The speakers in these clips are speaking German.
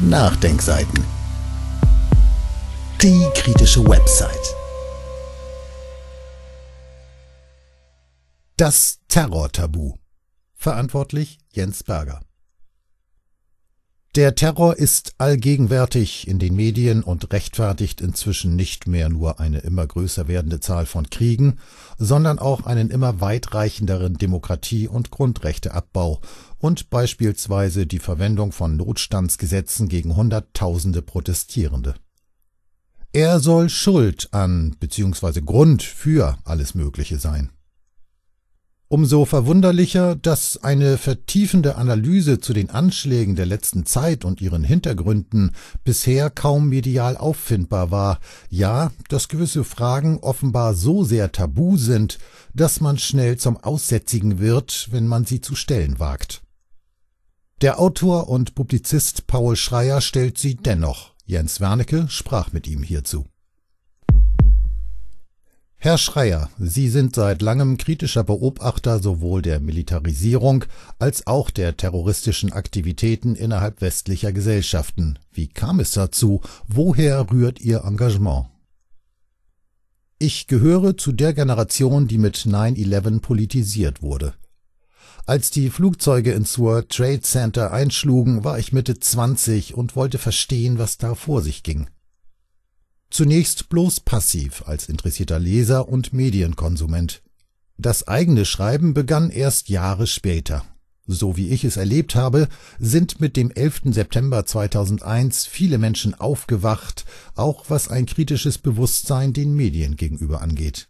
Nachdenkseiten. Die kritische Website. Das Terror-Tabu. Verantwortlich Jens Berger. Der Terror ist allgegenwärtig in den Medien und rechtfertigt inzwischen nicht mehr nur eine immer größer werdende Zahl von Kriegen, sondern auch einen immer weitreichenderen Demokratie- und Grundrechteabbau und beispielsweise die Verwendung von Notstandsgesetzen gegen Hunderttausende Protestierende. Er soll Schuld an bzw. Grund für alles Mögliche sein. Umso verwunderlicher, dass eine vertiefende Analyse zu den Anschlägen der letzten Zeit und ihren Hintergründen bisher kaum medial auffindbar war, ja, dass gewisse Fragen offenbar so sehr tabu sind, dass man schnell zum Aussätzigen wird, wenn man sie zu stellen wagt. Der Autor und Publizist Paul Schreier stellt sie dennoch. Jens Wernicke sprach mit ihm hierzu. Herr Schreier, Sie sind seit langem kritischer Beobachter sowohl der Militarisierung als auch der terroristischen Aktivitäten innerhalb westlicher Gesellschaften. Wie kam es dazu? Woher rührt Ihr Engagement? Ich gehöre zu der Generation, die mit 9-11 politisiert wurde. Als die Flugzeuge ins World Trade Center einschlugen, war ich Mitte 20 und wollte verstehen, was da vor sich ging. Zunächst bloß passiv als interessierter Leser und Medienkonsument. Das eigene Schreiben begann erst Jahre später. So wie ich es erlebt habe, sind mit dem 11. September 2001 viele Menschen aufgewacht, auch was ein kritisches Bewusstsein den Medien gegenüber angeht.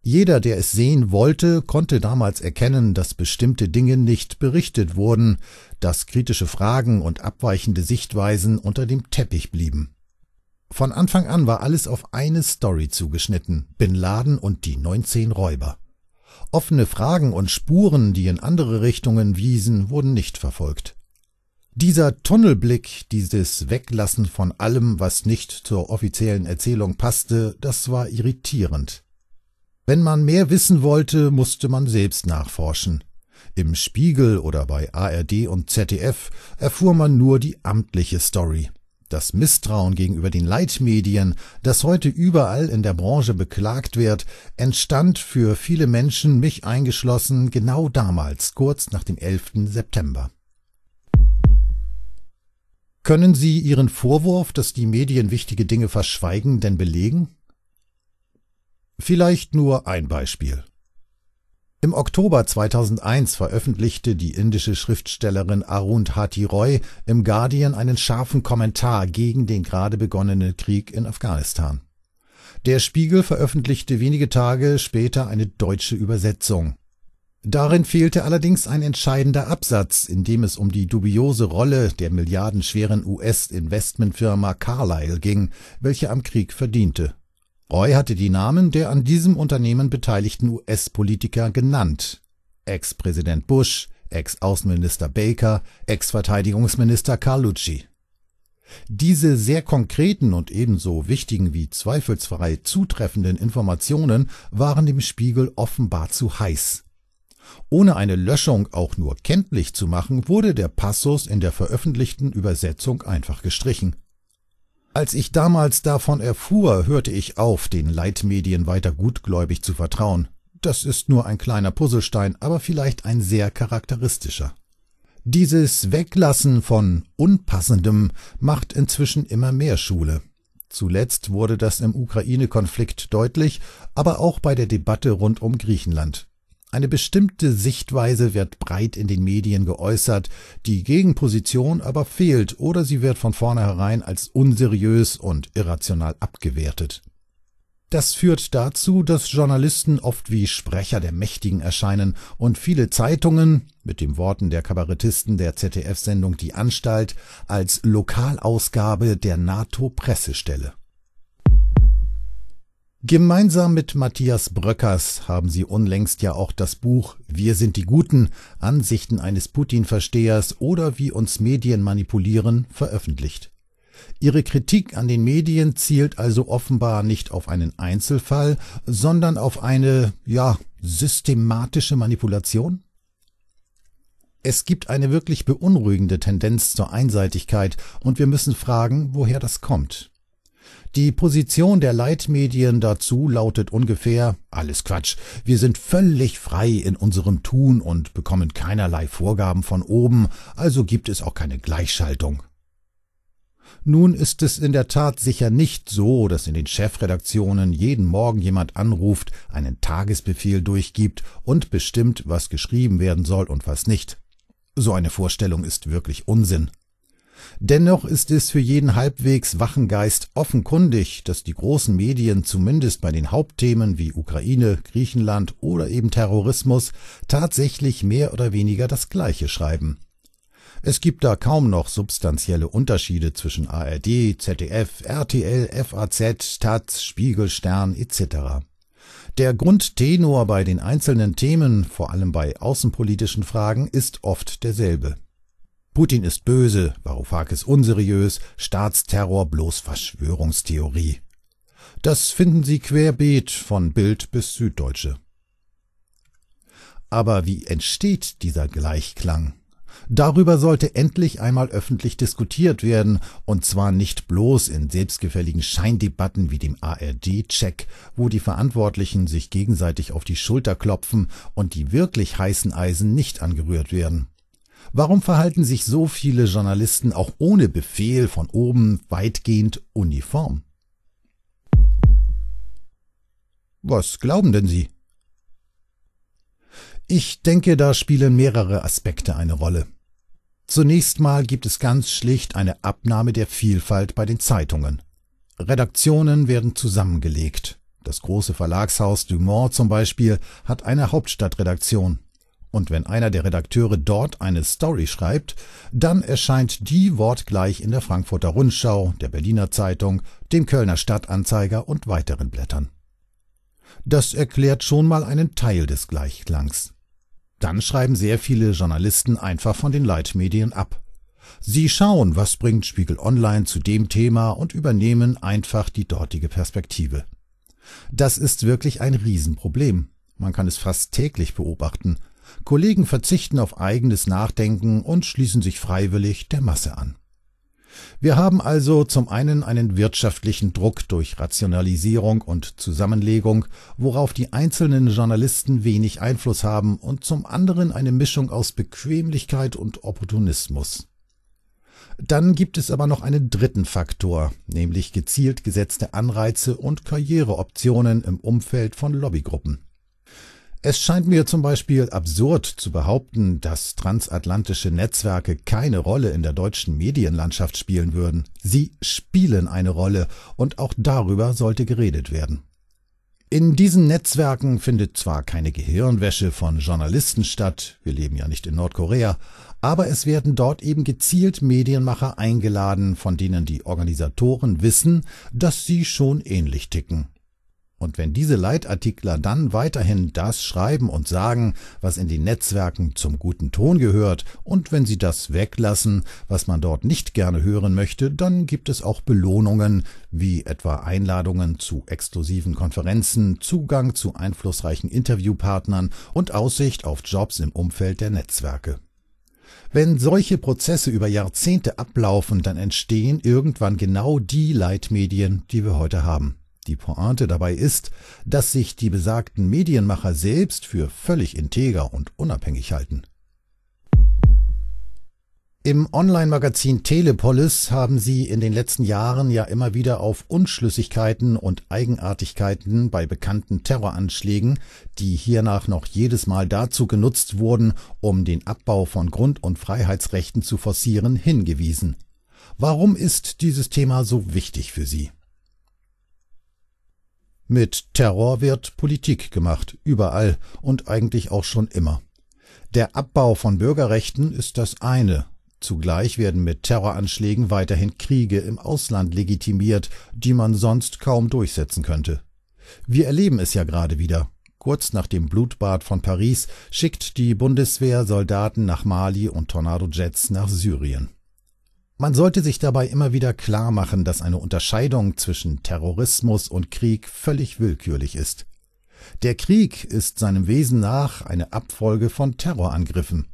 Jeder, der es sehen wollte, konnte damals erkennen, dass bestimmte Dinge nicht berichtet wurden, dass kritische Fragen und abweichende Sichtweisen unter dem Teppich blieben. Von Anfang an war alles auf eine Story zugeschnitten, Bin Laden und die 19 Räuber. Offene Fragen und Spuren, die in andere Richtungen wiesen, wurden nicht verfolgt. Dieser Tunnelblick, dieses Weglassen von allem, was nicht zur offiziellen Erzählung passte, das war irritierend. Wenn man mehr wissen wollte, musste man selbst nachforschen. Im Spiegel oder bei ARD und ZDF erfuhr man nur die amtliche Story. Das Misstrauen gegenüber den Leitmedien, das heute überall in der Branche beklagt wird, entstand für viele Menschen, mich eingeschlossen, genau damals, kurz nach dem 11. September. Können Sie Ihren Vorwurf, dass die Medien wichtige Dinge verschweigen, denn belegen? Vielleicht nur ein Beispiel. Im Oktober 2001 veröffentlichte die indische Schriftstellerin Arundhati Roy im Guardian einen scharfen Kommentar gegen den gerade begonnenen Krieg in Afghanistan. Der Spiegel veröffentlichte wenige Tage später eine deutsche Übersetzung. Darin fehlte allerdings ein entscheidender Absatz, in dem es um die dubiose Rolle der milliardenschweren US-Investmentfirma Carlyle ging, welche am Krieg verdiente. Roy hatte die Namen der an diesem Unternehmen beteiligten US-Politiker genannt. Ex-Präsident Bush, Ex-Außenminister Baker, Ex-Verteidigungsminister Carlucci. Diese sehr konkreten und ebenso wichtigen wie zweifelsfrei zutreffenden Informationen waren dem Spiegel offenbar zu heiß. Ohne eine Löschung auch nur kenntlich zu machen, wurde der Passus in der veröffentlichten Übersetzung einfach gestrichen. Als ich damals davon erfuhr, hörte ich auf, den Leitmedien weiter gutgläubig zu vertrauen. Das ist nur ein kleiner Puzzlestein, aber vielleicht ein sehr charakteristischer. Dieses Weglassen von Unpassendem macht inzwischen immer mehr Schule. Zuletzt wurde das im Ukraine-Konflikt deutlich, aber auch bei der Debatte rund um Griechenland. Eine bestimmte Sichtweise wird breit in den Medien geäußert, die Gegenposition aber fehlt oder sie wird von vornherein als unseriös und irrational abgewertet. Das führt dazu, dass Journalisten oft wie Sprecher der Mächtigen erscheinen und viele Zeitungen, mit den Worten der Kabarettisten der ZDF-Sendung Die Anstalt, als Lokalausgabe der NATO-Pressestelle Gemeinsam mit Matthias Bröckers haben sie unlängst ja auch das Buch Wir sind die Guten, Ansichten eines Putin-Verstehers oder wie uns Medien manipulieren veröffentlicht. Ihre Kritik an den Medien zielt also offenbar nicht auf einen Einzelfall, sondern auf eine, ja, systematische Manipulation? Es gibt eine wirklich beunruhigende Tendenz zur Einseitigkeit und wir müssen fragen, woher das kommt. Die Position der Leitmedien dazu lautet ungefähr alles Quatsch, wir sind völlig frei in unserem Tun und bekommen keinerlei Vorgaben von oben, also gibt es auch keine Gleichschaltung. Nun ist es in der Tat sicher nicht so, dass in den Chefredaktionen jeden Morgen jemand anruft, einen Tagesbefehl durchgibt und bestimmt, was geschrieben werden soll und was nicht. So eine Vorstellung ist wirklich Unsinn. Dennoch ist es für jeden halbwegs wachen Geist offenkundig, dass die großen Medien zumindest bei den Hauptthemen wie Ukraine, Griechenland oder eben Terrorismus tatsächlich mehr oder weniger das Gleiche schreiben. Es gibt da kaum noch substanzielle Unterschiede zwischen ARD, ZDF, RTL, FAZ, Taz, Spiegel, Stern etc. Der Grundtenor bei den einzelnen Themen, vor allem bei außenpolitischen Fragen, ist oft derselbe. Putin ist böse, Varoufakis unseriös, Staatsterror bloß Verschwörungstheorie. Das finden Sie querbeet von Bild bis Süddeutsche. Aber wie entsteht dieser Gleichklang? Darüber sollte endlich einmal öffentlich diskutiert werden, und zwar nicht bloß in selbstgefälligen Scheindebatten wie dem ARD-Check, wo die Verantwortlichen sich gegenseitig auf die Schulter klopfen und die wirklich heißen Eisen nicht angerührt werden. Warum verhalten sich so viele Journalisten auch ohne Befehl von oben weitgehend uniform? Was glauben denn Sie? Ich denke, da spielen mehrere Aspekte eine Rolle. Zunächst mal gibt es ganz schlicht eine Abnahme der Vielfalt bei den Zeitungen. Redaktionen werden zusammengelegt. Das große Verlagshaus Dumont zum Beispiel hat eine Hauptstadtredaktion. Und wenn einer der Redakteure dort eine Story schreibt, dann erscheint die wortgleich in der Frankfurter Rundschau, der Berliner Zeitung, dem Kölner Stadtanzeiger und weiteren Blättern. Das erklärt schon mal einen Teil des Gleichklangs. Dann schreiben sehr viele Journalisten einfach von den Leitmedien ab. Sie schauen, was bringt Spiegel Online zu dem Thema und übernehmen einfach die dortige Perspektive. Das ist wirklich ein Riesenproblem. Man kann es fast täglich beobachten, Kollegen verzichten auf eigenes Nachdenken und schließen sich freiwillig der Masse an. Wir haben also zum einen einen wirtschaftlichen Druck durch Rationalisierung und Zusammenlegung, worauf die einzelnen Journalisten wenig Einfluss haben, und zum anderen eine Mischung aus Bequemlichkeit und Opportunismus. Dann gibt es aber noch einen dritten Faktor, nämlich gezielt gesetzte Anreize und Karriereoptionen im Umfeld von Lobbygruppen. Es scheint mir zum Beispiel absurd zu behaupten, dass transatlantische Netzwerke keine Rolle in der deutschen Medienlandschaft spielen würden. Sie spielen eine Rolle, und auch darüber sollte geredet werden. In diesen Netzwerken findet zwar keine Gehirnwäsche von Journalisten statt, wir leben ja nicht in Nordkorea, aber es werden dort eben gezielt Medienmacher eingeladen, von denen die Organisatoren wissen, dass sie schon ähnlich ticken. Und wenn diese Leitartikler dann weiterhin das schreiben und sagen, was in den Netzwerken zum guten Ton gehört, und wenn sie das weglassen, was man dort nicht gerne hören möchte, dann gibt es auch Belohnungen, wie etwa Einladungen zu exklusiven Konferenzen, Zugang zu einflussreichen Interviewpartnern und Aussicht auf Jobs im Umfeld der Netzwerke. Wenn solche Prozesse über Jahrzehnte ablaufen, dann entstehen irgendwann genau die Leitmedien, die wir heute haben. Die Pointe dabei ist, dass sich die besagten Medienmacher selbst für völlig integer und unabhängig halten. Im Online-Magazin Telepolis haben Sie in den letzten Jahren ja immer wieder auf Unschlüssigkeiten und Eigenartigkeiten bei bekannten Terroranschlägen, die hiernach noch jedes Mal dazu genutzt wurden, um den Abbau von Grund- und Freiheitsrechten zu forcieren, hingewiesen. Warum ist dieses Thema so wichtig für Sie? Mit Terror wird Politik gemacht, überall und eigentlich auch schon immer. Der Abbau von Bürgerrechten ist das eine. Zugleich werden mit Terroranschlägen weiterhin Kriege im Ausland legitimiert, die man sonst kaum durchsetzen könnte. Wir erleben es ja gerade wieder. Kurz nach dem Blutbad von Paris schickt die Bundeswehr Soldaten nach Mali und Tornadojets nach Syrien. Man sollte sich dabei immer wieder klar machen, dass eine Unterscheidung zwischen Terrorismus und Krieg völlig willkürlich ist. Der Krieg ist seinem Wesen nach eine Abfolge von Terrorangriffen.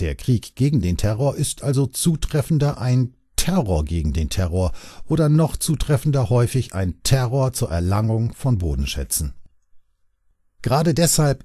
Der Krieg gegen den Terror ist also zutreffender ein Terror gegen den Terror oder noch zutreffender häufig ein Terror zur Erlangung von Bodenschätzen. Gerade deshalb